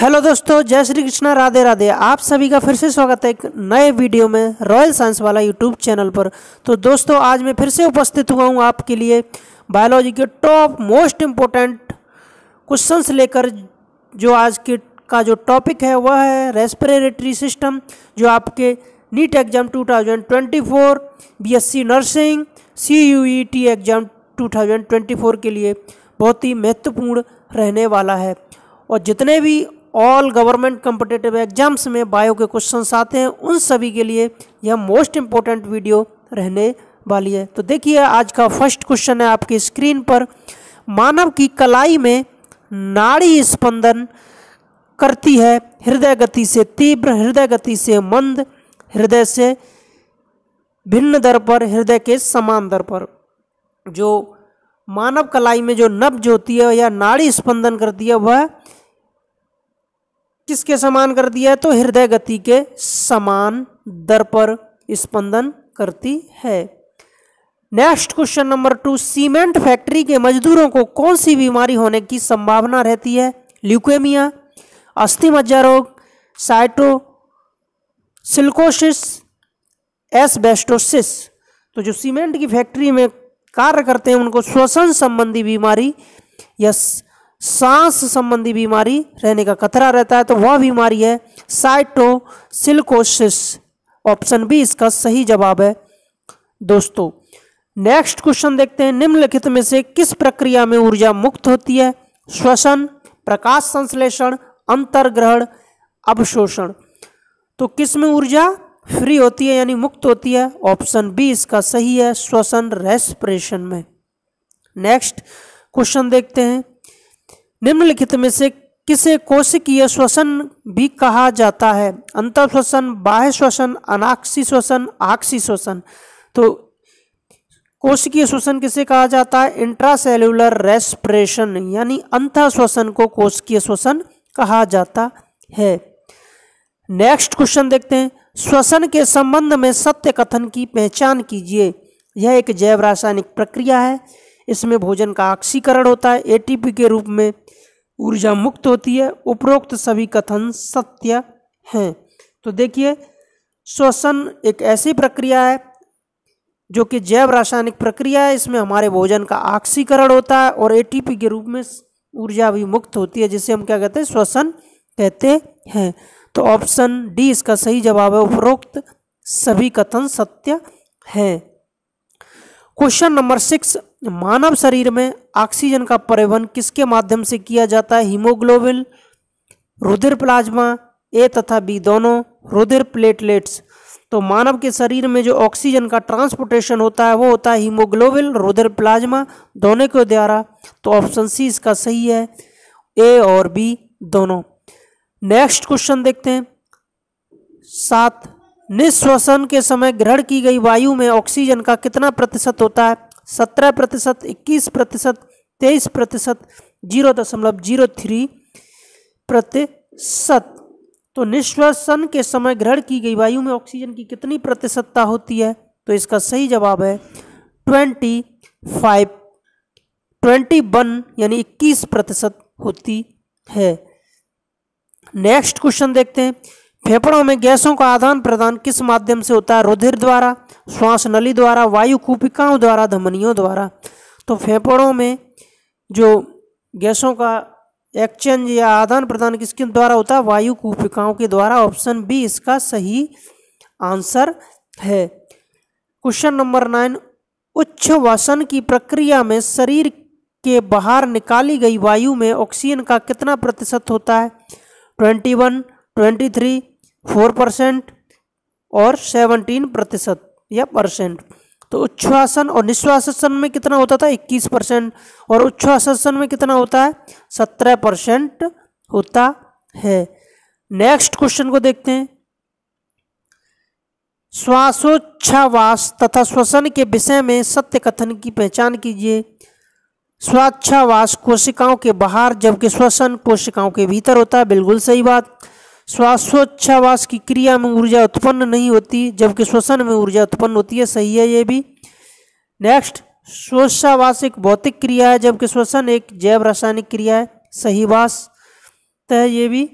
hello दोस्तों जय श्री कृष्णा राधे राधे आप सभी का फिर से स्वागत है एक नए वीडियो में रॉयल साइंस वाला यूट्यूब चैनल पर तो दोस्तों आज मैं फिर से उपस्थित हुआ हूँ आपके लिए बायोलॉजी के टॉप मोस्ट इम्पोर्टेंट क्वेश्चंस लेकर जो आज के का जो टॉपिक है वह है रेस्पिरेटरी सिस्टम जो आपके NEET exam two thousand nursing C U exam two के लिए बहुत ही महत्वपूर्ण रहने वाला है और जितने भी ऑल गवर्नमेंट कम्पिटेटिव एग्जाम्स में बायो के क्वेश्चन आते हैं उन सभी के लिए यह मोस्ट इम्पोर्टेंट वीडियो रहने वाली है तो देखिए आज का फर्स्ट क्वेश्चन है आपकी स्क्रीन पर मानव की कलाई में नाड़ी स्पंदन करती है हृदय गति से तीव्र हृदय गति से मंद हृदय से भिन्न दर पर हृदय के समान दर पर जो मानव कलाई में जो नब्ज होती है या नाड़ी स्पंदन करती है वह किसके समान कर दिया है तो हृदय गति के समान दर पर स्पंदन करती है next question number two cement factory के मजदूरों को कौन सी बीमारी होने की संभावना रहती है ल्यूकेमिया अस्थि मज्जा रोग साइटो सिल्कोसिस एसबेस्टोसिस तो जो सीमेंट की फैक्ट्री में कार्य करते हैं उनको श्वसन संबंधी बीमारी या सांस संबंधी बीमारी रहने का खतरा रहता है तो वह बीमारी है साइटोसिलकोसिस ऑप्शन बी इसका सही जवाब है दोस्तों नेक्स्ट क्वेश्चन देखते हैं निम्नलिखित में से किस प्रक्रिया में ऊर्जा मुक्त होती है श्वसन प्रकाश संश्लेषण अंतर्ग्रहण अवशोषण तो किस में ऊर्जा फ्री होती है यानी मुक्त होती है ऑप्शन बी इसका सही है श्वसन रेस्पिरेशन में नेक्स्ट क्वेश्चन देखते हैं निम्नलिखित में से किसे कोशिकीय श्वसन भी कहा जाता है अंतर श्वसन बाह्य श्वसन अनाक्षी श्वसन आक्षी श्वसन तो कोशिकीय श्वसन किसे कहा जाता है इंट्रासेल्युलर रेस्परेशन यानी अंत श्वसन को कोशिकीय श्वसन कहा जाता है नेक्स्ट क्वेश्चन देखते हैं श्वसन के संबंध में सत्य कथन की पहचान कीजिए यह एक जैव रासायनिक प्रक्रिया है इसमें भोजन का ऑक्सीकरण होता है एटीपी के रूप में ऊर्जा मुक्त होती है उपरोक्त सभी कथन सत्य हैं तो देखिए श्वसन एक ऐसी प्रक्रिया है जो कि जैव रासायनिक प्रक्रिया है इसमें हमारे भोजन का ऑक्सीकरण होता है और एटीपी के रूप में ऊर्जा भी मुक्त होती है जिसे हम क्या कहते हैं श्वसन कहते हैं तो ऑप्शन डी इसका सही जवाब है उपरोक्त सभी कथन सत्य हैं क्वेश्चन नंबर सिक्स मानव शरीर में ऑक्सीजन का परिवहन किसके माध्यम से किया जाता है हीमोग्लोबिन रुधिर प्लाज्मा ए तथा बी दोनों रुधिर प्लेटलेट्स तो मानव के शरीर में जो ऑक्सीजन का ट्रांसपोर्टेशन होता है वो होता है हीमोग्लोबिन रुधिर प्लाज्मा दोनों के द्वारा तो ऑप्शन सी इसका सही है ए और बी दोनों नेक्स्ट क्वेश्चन देखते हैं सात निश्वसन के समय ग्रहण की गई वायु में ऑक्सीजन का कितना प्रतिशत होता है सत्रह प्रतिशत इक्कीस प्रतिशत तेईस प्रतिशत जीरो दशमलव जीरो थ्री प्रतिशत तो निश्वसन के समय ग्रहण की गई वायु में ऑक्सीजन की कितनी प्रतिशतता होती है तो इसका सही जवाब है ट्वेंटी फाइव ट्वेंटी वन यानी इक्कीस प्रतिशत होती है नेक्स्ट क्वेश्चन देखते हैं फेफड़ों में गैसों का आदान प्रदान किस माध्यम से होता है रुधिर द्वारा श्वास नली द्वारा वायु कूपिकाओं द्वारा धमनियों द्वारा तो फेफड़ों में जो गैसों का एक्सचेंज या आदान प्रदान किसके द्वारा होता है वायु कूपिकाओं के द्वारा ऑप्शन बी इसका सही आंसर है क्वेश्चन नंबर नाइन उच्च वसन की प्रक्रिया में शरीर के बाहर निकाली गई वायु में ऑक्सीजन का कितना प्रतिशत होता है twenty one twenty three four percent और सेवनटीन प्रतिशत या परसेंट तो उच्छ्वासन और निश्वासन में कितना होता था इक्कीस परसेंट और उच्छ्वासन में कितना होता है सत्रह परसेंट होता है नेक्स्ट क्वेश्चन को देखते हैं श्वासोच्छावास तथा श्वसन के विषय में सत्य कथन की पहचान कीजिए स्वाच्छावास कोशिकाओं के बाहर जबकि श्वसन कोशिकाओं के भीतर होता है बिल्कुल सही बात श्वासोच्छावास की क्रिया में ऊर्जा उत्पन्न नहीं होती जबकि श्वसन में ऊर्जा उत्पन्न होती है सही है ये भी नेक्स्ट श्वसावास एक भौतिक क्रिया है जबकि श्वसन एक जैव रासायनिक क्रिया है सही वास तो है ये भी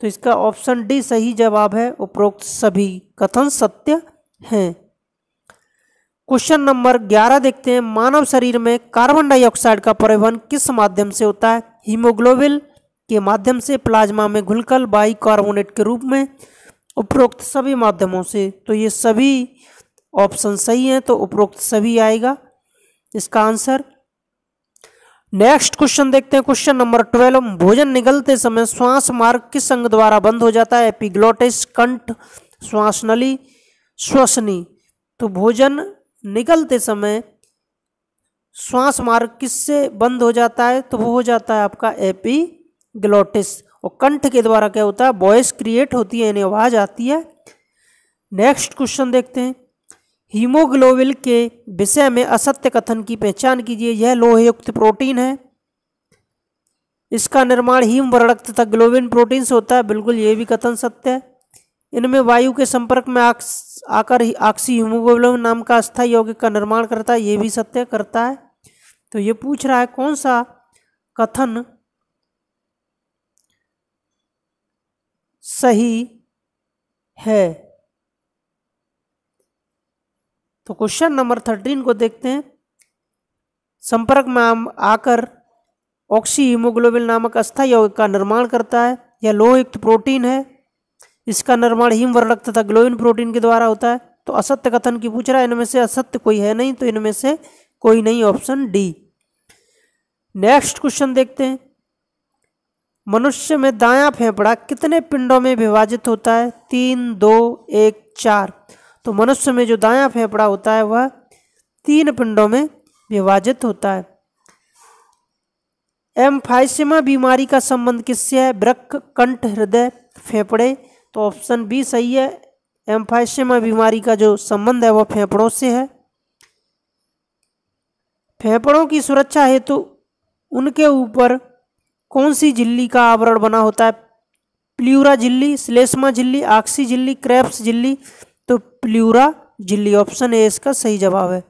तो इसका ऑप्शन डी सही जवाब है उपरोक्त सभी कथन सत्य हैं क्वेश्चन नंबर ग्यारह देखते हैं मानव शरीर में कार्बन डाइऑक्साइड का परिवहन किस माध्यम से होता है हीमोग्लोबिन के माध्यम से प्लाज्मा में घुलकर बाइकार्बोनेट के रूप में उपरोक्त सभी माध्यमों से तो ये सभी ऑप्शन सही हैं तो उपरोक्त सभी आएगा इसका आंसर नेक्स्ट क्वेश्चन देखते हैं क्वेश्चन नंबर ट्वेल्व भोजन निकलते समय श्वास मार्ग किस अंग द्वारा बंद हो जाता है एपिग्लोटिस कंठ श्वास नली श्वसनी तो भोजन निकलते समय श्वास मार्ग किससे बंद हो जाता है तो वो हो जाता है आपका एपी ग्लोटिस और कंठ के द्वारा क्या होता है वॉइस क्रिएट होती है यानी आवाज़ आती है नेक्स्ट क्वेश्चन देखते हैं हीमोग्लोबिल के विषय में असत्य कथन की पहचान कीजिए यह लोहयुक्त प्रोटीन है इसका निर्माण हीम वर्णक तथा ग्लोबिन प्रोटीन से होता है बिल्कुल ये भी कथन सत्य है इनमें वायु के संपर्क में आक्स, आकर ऑक्सी हीमोग्लोबिन नाम का अस्थायी यौगिक का निर्माण करता है ये भी सत्य करता है तो ये पूछ रहा है कौन सा कथन सही है तो क्वेश्चन नंबर थर्टीन को देखते हैं संपर्क में आकर ऑक्सी हीमोग्लोबिन नामक अस्थायी यौगिक का निर्माण करता है यह लोहयुक्त प्रोटीन है इसका निर्माण हिमवर्णक तथा ग्लोइन प्रोटीन के द्वारा होता है तो असत्य कथन की पूछ रहा है इनमें से असत्य कोई है नहीं तो इनमें से कोई नहीं ऑप्शन डी नेक्स्ट क्वेश्चन देखते हैं मनुष्य में दायां फेफड़ा कितने पिंडों में विभाजित होता है तीन दो एक चार तो मनुष्य में जो दायां फेफड़ा होता है वह तीन पिंडों में विभाजित होता है एम्फाइसिमा बीमारी का संबंध किससे है ब्रक कंठ हृदय फेफड़े तो ऑप्शन बी सही है एम्फाइसिमा बीमारी का जो संबंध है वह फेफड़ों से है फेफड़ों की सुरक्षा हेतु तो उनके ऊपर कौन सी झिल्ली का आवरण बना होता है प्ल्यूरा झिल्ली स्लेस्मा झिल्ली आक्सी झिल्ली क्रैप्स झिल्ली तो प्ल्यूरा झिल्ली ऑप्शन ए इसका सही जवाब है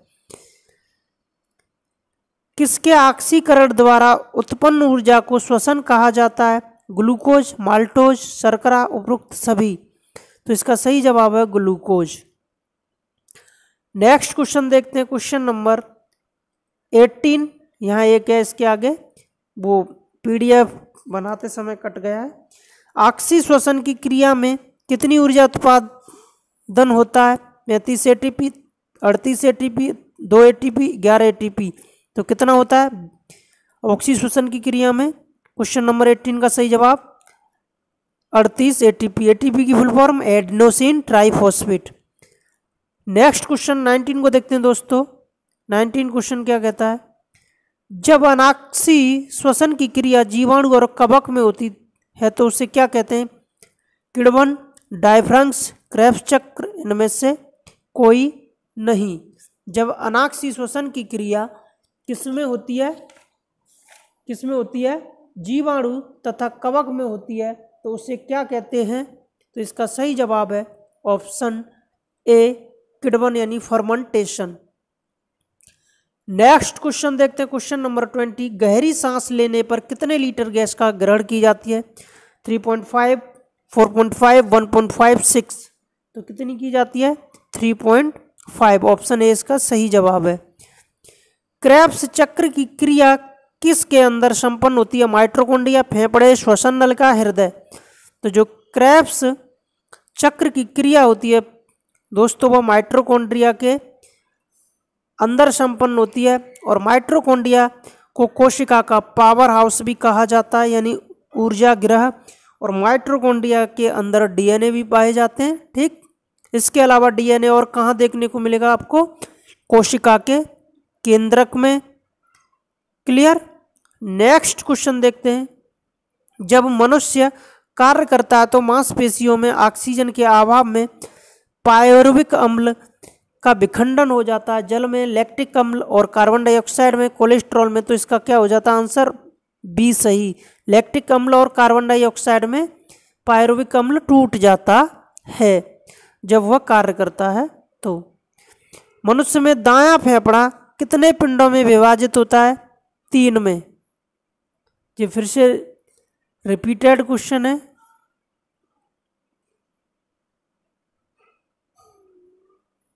किसके आक्सीकरण द्वारा उत्पन्न ऊर्जा को श्वसन कहा जाता है ग्लूकोज माल्टोज शर्करा उपरोक्त सभी तो इसका सही जवाब है ग्लूकोज नेक्स्ट क्वेश्चन देखते हैं क्वेश्चन नंबर 18 यहाँ एक है इसके आगे वो पीडीएफ बनाते समय कट गया है आक्सी श्वसन की क्रिया में कितनी ऊर्जा उत्पादन होता है पैंतीस ए टी पी अड़तीस ए टी पी दो ए टी पी ग्यारह ए टी पी तो कितना होता है ऑक्सी श्वसन की क्रिया में क्वेश्चन नंबर एट्टीन का सही जवाब अड़तीस A T P A T P की full form adenosine triphosphate next question nineteen को देखते हैं दोस्तों नाइनटीन क्वेश्चन क्या कहता है जब अनाक्सी श्वसन की क्रिया जीवाणु और कवक में होती है तो उसे क्या कहते हैं किड़वन डायफ्रंक्स क्रैफ चक्र इनमें से कोई नहीं जब अनाक्सी श्वसन की क्रिया किसमें होती है किसमें होती है जीवाणु तथा कवक में होती है तो उसे क्या कहते हैं तो इसका सही जवाब है ऑप्शन ए किडवन यानी फर्मेंटेशन नेक्स्ट क्वेश्चन देखते हैं क्वेश्चन नंबर ट्वेंटी गहरी सांस लेने पर कितने लीटर गैस का ग्रहण की जाती है three point five four point five one point five six तो कितनी की जाती है three point five option A इसका सही जवाब है क्रैप्स चक्र की क्रिया किसके अंदर संपन्न होती है माइट्रोकोंडिया फेफड़े श्वसन नल का हृदय तो जो क्रैप्स चक्र की क्रिया होती है दोस्तों वह माइट्रोकोंड्रिया के अंदर संपन्न होती है और माइट्रोकोंडिया को कोशिका का पावर हाउस भी कहा जाता है यानी ऊर्जा ग्रह और माइट्रोकोंडिया के अंदर डीएनए भी पाए जाते हैं ठीक इसके अलावा डीएनए और कहाँ देखने को मिलेगा आपको कोशिका के केंद्रक में क्लियर नेक्स्ट क्वेश्चन देखते हैं जब मनुष्य कार्य करता है तो मांसपेशियों में ऑक्सीजन के अभाव में पायरुविक अम्ल का विखंडन हो जाता है जल में लैक्टिक अम्ल और कार्बन डाइऑक्साइड में कोलेस्ट्रॉल में तो इसका क्या हो जाता है आंसर बी सही लैक्टिक अम्ल और कार्बन डाइऑक्साइड में पायरुविक अम्ल टूट जाता है जब वह कार्य करता है तो मनुष्य में दाया फेफड़ा कितने पिंडों में विभाजित होता है तीन में ये फिर से रिपीटेड क्वेश्चन है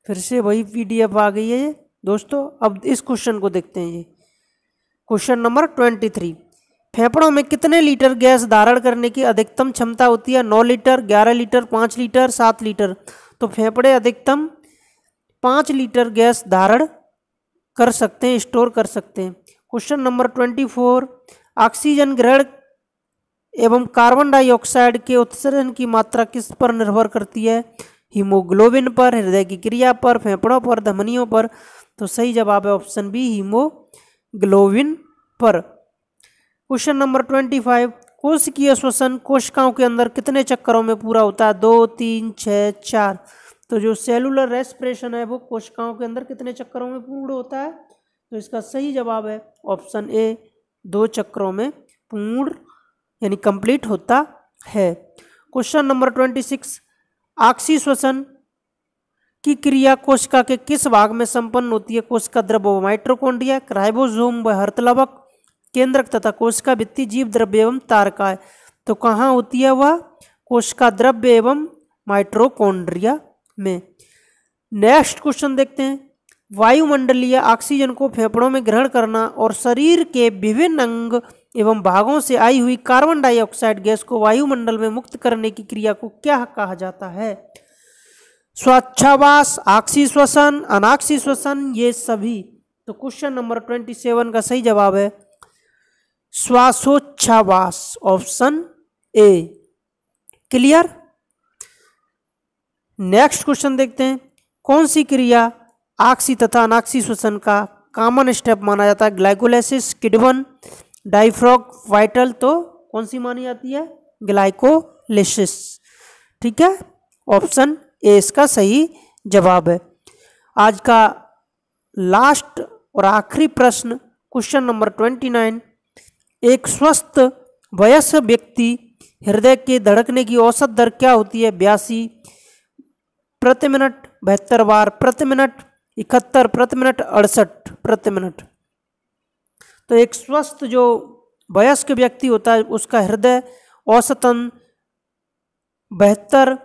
फिर से वही पीडीएफ आ गई है ये दोस्तों अब इस क्वेश्चन को देखते हैं ये क्वेश्चन नंबर ट्वेंटी थ्री फेफड़ों में कितने लीटर गैस धारण करने की अधिकतम क्षमता होती है नौ लीटर ग्यारह लीटर पाँच लीटर सात लीटर तो फेफड़े अधिकतम पाँच लीटर गैस धारण कर सकते हैं स्टोर कर सकते हैं question number twenty four oxygen ग्रहण एवं कार्बन डाइऑक्साइड के उत्सर्जन की मात्रा किस पर निर्भर करती है हीमोग्लोबिन पर हृदय की क्रिया पर फेफड़ों पर धमनियों पर तो सही जवाब है ऑप्शन बी हीमोग्लोबिन पर क्वेश्चन नंबर ट्वेंटी फाइव कोशिकीय श्वसन कोशिकाओं के अंदर कितने चक्करों में पूरा होता है दो तीन छः चार तो जो सेलुलर रेस्परेशन है वो कोशिकाओं के अंदर कितने चक्करों में पूर्ण होता है तो इसका सही जवाब है ऑप्शन ए दो चक्करों में पूर्ण यानी कंप्लीट होता है question number twenty six oxy श्वसन की क्रिया कोशिका के किस भाग में संपन्न होती है कोशिका द्रव्य माइट्रोकोन्डिया क्राइबोजोम व हर्तलवक केंद्रक तथा कोशिका वित्तीय जीव द्रव्य एवं तारका है तो कहाँ होती है वह कोशिका द्रव्य एवं माइट्रोकोन्ड्रिया में नेक्स्ट क्वेश्चन देखते हैं वायुमंडलीय ऑक्सीजन को फेफड़ों में ग्रहण करना और शरीर के विभिन्न अंग एवं भागों से आई हुई कार्बन डाइऑक्साइड गैस को वायुमंडल में मुक्त करने की क्रिया को क्या कहा जाता है स्वच्छावास आक्सी श्वसन अनाक्षी श्वसन ये सभी तो क्वेश्चन नंबर ट्वेंटी सेवन का सही जवाब है श्वासोच्छावास option A clear next question देखते हैं कौन सी क्रिया आक्सी तथा अनाक्षी श्वसन का कॉमन स्टेप माना जाता है ग्लाइकोलाइसिस किडवन डाइफ्रॉग वाइटल तो कौन सी मानी जाती है ग्लाइकोलिसिस ठीक है ऑप्शन ए इसका सही जवाब है आज का लास्ट और आखिरी प्रश्न क्वेश्चन नंबर ट्वेंटी नाइन एक स्वस्थ वयस्क व्यक्ति हृदय के धड़कने की औसत दर क्या होती है बयासी प्रति मिनट बहत्तर बार प्रति मिनट इकहत्तर प्रति मिनट अड़सठ प्रति मिनट तो एक स्वस्थ जो वयस्क व्यक्ति होता है उसका हृदय औसतन बेहतर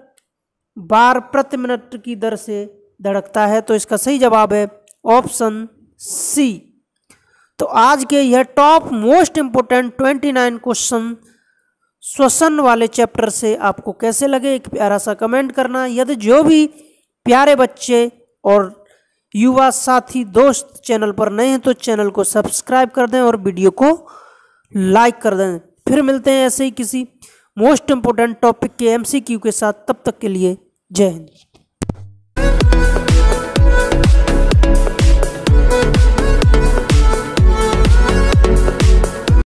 बार प्रति मिनट की दर से धड़कता है तो इसका सही जवाब है ऑप्शन सी तो आज के यह top most important twenty nine question श्वसन वाले चैप्टर से आपको कैसे लगे एक प्यारा सा कमेंट करना यदि जो भी प्यारे बच्चे और युवा साथी दोस्त चैनल पर नए हैं तो चैनल को सब्सक्राइब कर दें और वीडियो को लाइक कर दें फिर मिलते हैं ऐसे ही किसी मोस्ट इम्पोर्टेंट टॉपिक के एमसीक्यू के साथ तब तक के लिए जय हिंद